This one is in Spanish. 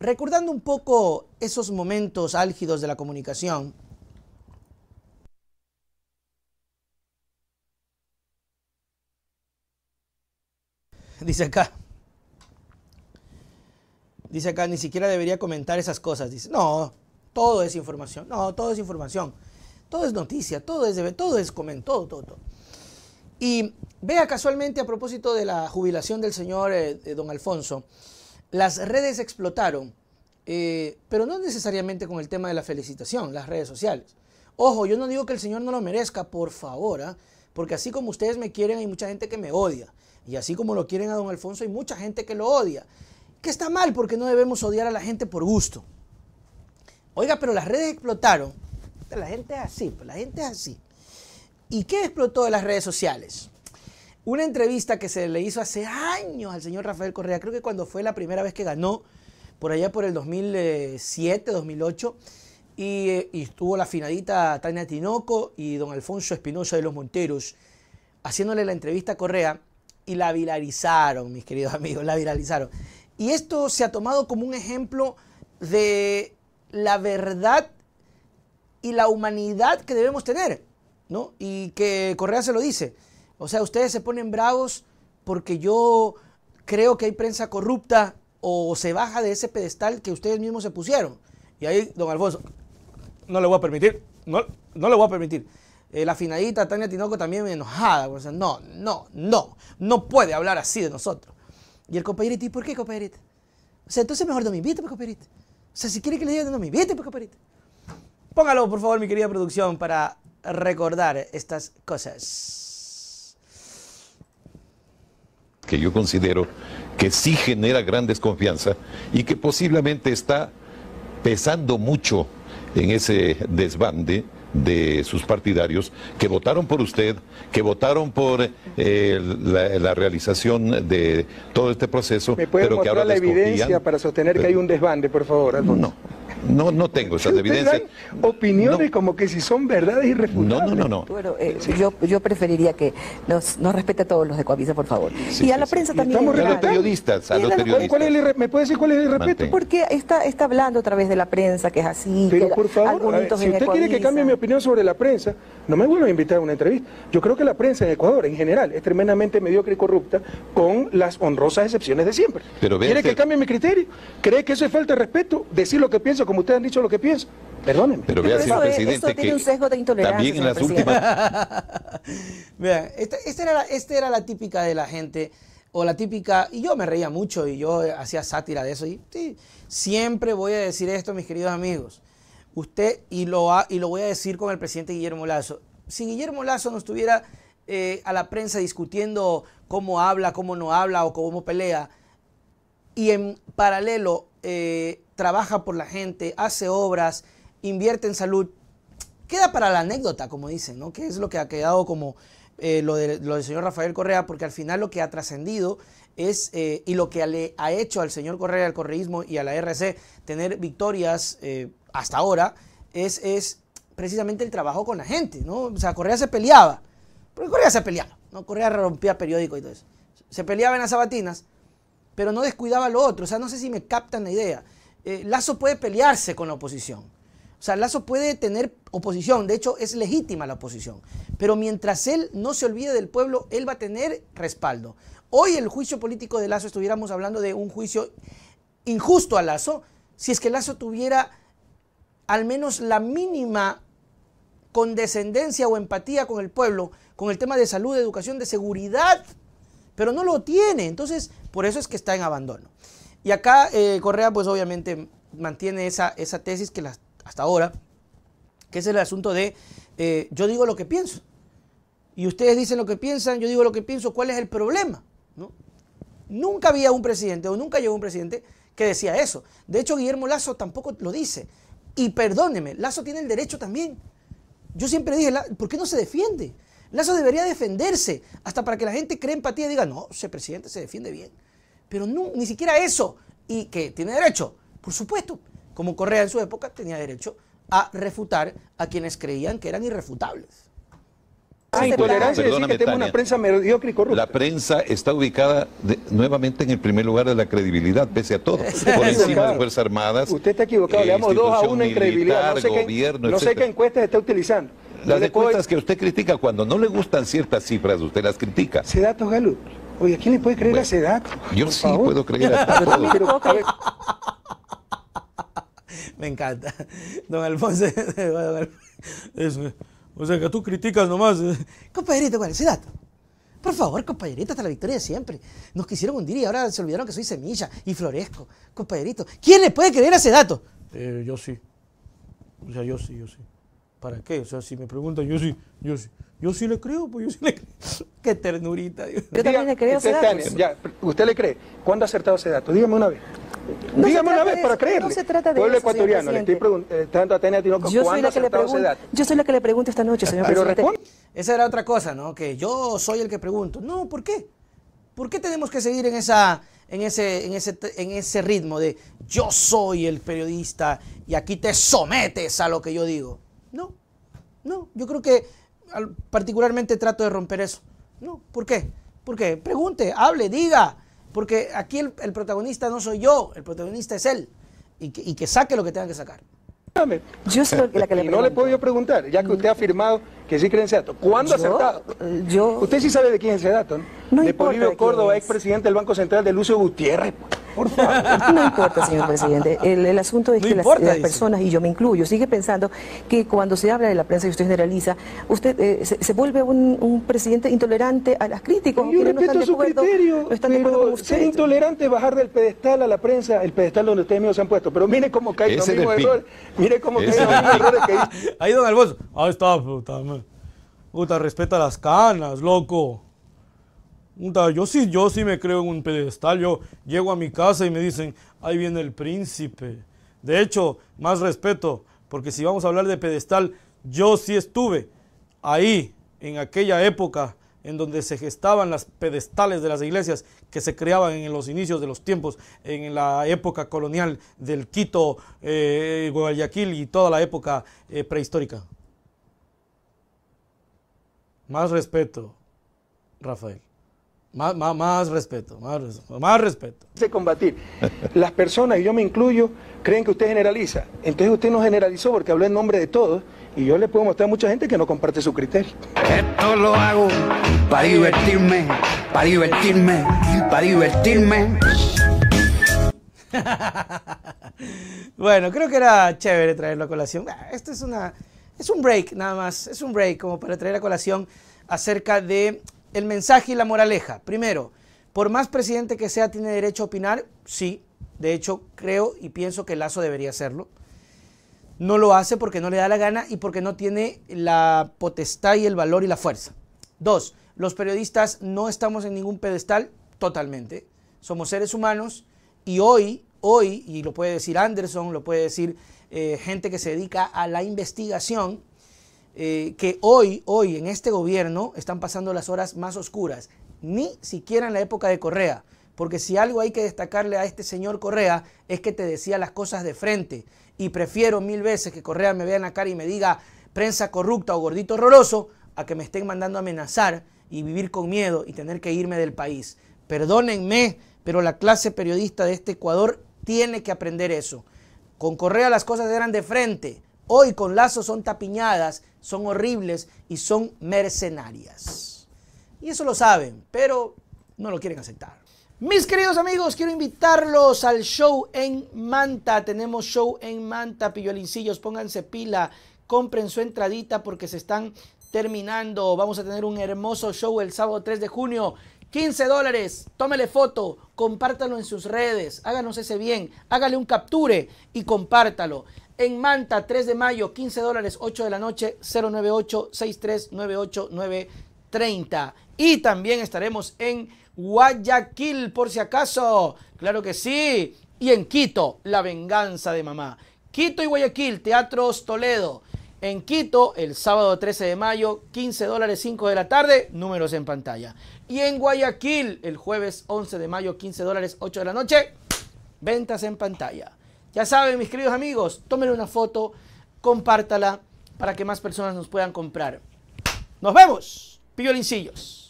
recordando un poco esos momentos álgidos de la comunicación, dice acá, dice acá, ni siquiera debería comentar esas cosas, dice, no, todo es información, no, todo es información, todo es noticia, todo es, todo es todo, todo, Y vea casualmente a propósito de la jubilación del señor eh, eh, don Alfonso, las redes explotaron, eh, pero no necesariamente con el tema de la felicitación, las redes sociales. Ojo, yo no digo que el Señor no lo merezca, por favor, ¿ah? porque así como ustedes me quieren, hay mucha gente que me odia. Y así como lo quieren a don Alfonso, hay mucha gente que lo odia. Que está mal porque no debemos odiar a la gente por gusto. Oiga, pero las redes explotaron. La gente es así, pues, la gente es así. ¿Y qué explotó de las redes sociales? Una entrevista que se le hizo hace años al señor Rafael Correa, creo que cuando fue la primera vez que ganó, por allá por el 2007, 2008, eh, y, estuvo la finadita Tania Tinoco y don Alfonso Espinosa de los Monteros haciéndole la entrevista a Correa y la viralizaron, mis queridos amigos, la viralizaron. Y esto se ha tomado como un ejemplo de la verdad y la humanidad que debemos tener, ¿no? Y que Correa se lo dice. O sea, ustedes se ponen bravos porque yo creo que hay prensa corrupta o se baja de ese pedestal que ustedes mismos se pusieron. Y ahí, don Alfonso, no le voy a permitir, no, no le voy a permitir. Eh, la finadita Tania Tinoco también enojada. O no, no, no, no puede hablar así de nosotros. Y el compañero, ¿y por qué, compañerito? O sea, entonces mejor no me invite, pues, O sea, si quiere que le diga, no me invite, pues, Póngalo, por favor, mi querida producción, para recordar estas cosas que yo considero que sí genera gran desconfianza y que posiblemente está pesando mucho en ese desbande de sus partidarios que votaron por usted, que votaron por eh, la, realización de todo este proceso. ¿Me puede pero que ahora la evidencia para sostener que hay un desbande, por favor, No. No, no tengo esas evidencias. Opiniones como que si son verdades irrefutables. No, no, no. no. Eh, yo, yo preferiría que nos, respete a todos los de Coavisa, por favor. y a la prensa también. a los periodistas. A los periodistas. ¿Me puede decir cuál es el respeto? Porque está, está hablando a través de la prensa, que es así. Pero por favor, si usted quiere que cambie mi opinión sobre la prensa, no me vuelva a invitar a una entrevista. Yo creo que la prensa en Ecuador, en general, es tremendamente mediocre y corrupta, con las honrosas excepciones de siempre. Pero ¿Quiere que cambie mi criterio? ¿Cree que eso es falta de respeto? Decir lo que pienso como ustedes han dicho lo que piensan. Perdónenme. Pero vea, señor presidente, tiene un sesgo de intolerancia, también en las últimas... Vean, esta, era la, típica de la gente, o la típica, y yo me reía mucho y yo hacía sátira de eso, y siempre voy a decir esto, mis queridos amigos. Usted, y lo, y lo voy a decir con el presidente Guillermo Lazo, si Guillermo Lazo no estuviera eh, a la prensa discutiendo cómo habla, cómo no habla o cómo pelea, y en paralelo eh, trabaja por la gente, hace obras, invierte en salud. Queda para la anécdota, como dicen, ¿no? Que es lo que ha quedado como eh, lo, del señor Rafael Correa, porque al final lo que ha trascendido es, eh, y lo que le ha hecho al señor Correa, al correísmo y a la RC tener victorias eh, hasta ahora, es, es precisamente el trabajo con la gente, ¿no? O sea, Correa se peleaba, porque Correa se peleaba, ¿no? Correa rompía periódico y todo eso. Se peleaba en las sabatinas, pero no descuidaba lo otro, o sea, no sé si me captan la idea. Eh, Lazo puede pelearse con la oposición. O sea, Lazo puede tener oposición, de hecho es legítima la oposición, pero mientras él no se olvide del pueblo, él va a tener respaldo. Hoy el juicio político de Lazo, estuviéramos hablando de un juicio injusto a Lazo, si es que Lazo tuviera al menos la mínima condescendencia o empatía con el pueblo, con el tema de salud, de educación, de seguridad, pero no lo tiene. Entonces, por eso es que está en abandono. Y acá eh, Correa pues obviamente mantiene esa, esa tesis que las, hasta ahora, que es el asunto de eh, yo digo lo que pienso. Y ustedes dicen lo que piensan, yo digo lo que pienso, ¿cuál es el problema? ¿No? Nunca había un presidente o nunca llegó un presidente que decía eso. De hecho, Guillermo Lazo tampoco lo dice. Y perdóneme, Lazo tiene el derecho también. Yo siempre dije, ¿por qué no se defiende? Lazo debería defenderse hasta para que la gente cree empatía y diga, no, ese presidente se defiende bien pero ni siquiera eso. Y que tiene derecho, por supuesto, como Correa en su época tenía derecho a refutar a quienes creían que eran irrefutables. Ah, intolerancia decir que tenemos una prensa mediocre La prensa está ubicada nuevamente en el primer lugar de la credibilidad, pese a todo. Por encima de Fuerzas Armadas. Usted está equivocado, le damos dos a una en credibilidad. No sé, gobierno, qué, no sé qué encuestas está utilizando. Las encuestas que usted critica, cuando no le gustan ciertas cifras, usted las critica. Se datos Galup. Oye, ¿quién le puede creer a ese dato? Yo sí puedo creer a ese dato. Me encanta. Don Alfonso, o sea que tú criticas nomás. Eh. Compañerito, ¿cuál es ese dato? Por favor, compañerito, hasta la victoria siempre. Nos quisieron hundir y ahora se olvidaron que soy semilla y florezco. Compañerito, ¿quién le puede creer a ese dato? Eh, yo sí. O sea, yo sí, yo sí. ¿Para qué? O sea, si me preguntan, yo sí, yo sí, yo sí le creo, pues yo sí le creo. qué ternurita. Dios. Yo también le creo usted, usted le cree. ¿Cuándo ha acertado ese dato? Dígame una vez. Dígame una vez para creerle. No se trata de Pueblo ecuatoriano, le estoy preguntando eh, a Tania Tinoco, yo soy la que le pregunto, Yo soy la que le pregunto esta noche, señor Pero Esa era otra cosa, ¿no? Que yo soy el que pregunto. No, ¿por qué? ¿Por qué tenemos que seguir en esa en ese, en ese, en ese ritmo de yo soy el periodista y aquí te sometes a lo que yo digo? No, no, yo creo que particularmente trato de romper eso. No, ¿por qué? ¿Por qué? Pregunte, hable, diga, porque aquí el, protagonista no soy yo, el protagonista es él, y que, saque lo que tenga que sacar. Yo soy la que le y no le puedo yo preguntar, ya que usted ha afirmado que sí cree en ese dato. ¿Cuándo ha aceptado? Yo... Usted sí sabe de quién es ese dato, ¿no? de Polibio Córdoba, expresidente del Banco Central de Lucio Gutiérrez. Pues. No importa, señor presidente. El, asunto es que las, personas, y yo me incluyo, sigue pensando que cuando se habla de la prensa y usted generaliza, usted eh, se, vuelve un, presidente intolerante a las críticas. Yo respeto su criterio, pero intolerante bajar del pedestal a la prensa, el pedestal donde ustedes mismos se han puesto. Pero mire cómo cae el mismo Mire cómo cae los mismos Ahí, don Alfonso. Ahí está, puta, puta, respeta las canas, loco. Yo sí, yo sí me creo en un pedestal. Yo llego a mi casa y me dicen, ahí viene el príncipe. De hecho, más respeto, porque si vamos a hablar de pedestal, yo sí estuve ahí, en aquella época en donde se gestaban las pedestales de las iglesias que se creaban en los inicios de los tiempos, en la época colonial del Quito, eh, Guayaquil y toda la época eh, prehistórica. Más respeto, Rafael. Más, más, más, respeto, más, respeto. De combatir. Las personas, y yo me incluyo, creen que usted generaliza. Entonces usted no generalizó porque habló en nombre de todos. Y yo le puedo mostrar a mucha gente que no comparte su criterio. Esto lo hago para divertirme, para divertirme, para divertirme. bueno, creo que era chévere traerlo a colación. Ah, esto es una. Es un break, nada más. Es un break como para traer a colación acerca de el mensaje y la moraleja. Primero, por más presidente que sea, ¿tiene derecho a opinar? Sí, de hecho creo y pienso que Lazo debería hacerlo. No lo hace porque no le da la gana y porque no tiene la potestad y el valor y la fuerza. Dos, los periodistas no estamos en ningún pedestal totalmente. Somos seres humanos y hoy, hoy, y lo puede decir Anderson, lo puede decir eh, gente que se dedica a la investigación, eh, que hoy, hoy en este gobierno están pasando las horas más oscuras, ni siquiera en la época de Correa, porque si algo hay que destacarle a este señor Correa es que te decía las cosas de frente y prefiero mil veces que Correa me vea en la cara y me diga prensa corrupta o gordito horroroso a que me estén mandando a amenazar y vivir con miedo y tener que irme del país. Perdónenme, pero la clase periodista de este Ecuador tiene que aprender eso. Con Correa las cosas eran de frente hoy con lazos son tapiñadas, son horribles y son mercenarias. Y eso lo saben, pero no lo quieren aceptar. Mis queridos amigos, quiero invitarlos al show en Manta. Tenemos show en Manta, pillolincillos, pónganse pila, compren su entradita porque se están terminando. Vamos a tener un hermoso show el sábado 3 de junio. 15 dólares, tómele foto, compártalo en sus redes, háganos ese bien, hágale un capture y compártalo. En Manta, 3 de mayo, 15 dólares, 8 de la noche, 098-6398930. Y también estaremos en Guayaquil, por si acaso. Claro que sí. Y en Quito, La Venganza de Mamá. Quito y Guayaquil, Teatros Toledo. En Quito, el sábado 13 de mayo, 15 dólares 5 de la tarde, números en pantalla. Y en Guayaquil, el jueves 11 de mayo, 15 dólares 8 de la noche, ventas en pantalla. Ya saben, mis queridos amigos, tómenle una foto, compártala para que más personas nos puedan comprar. Nos vemos, piolincillos!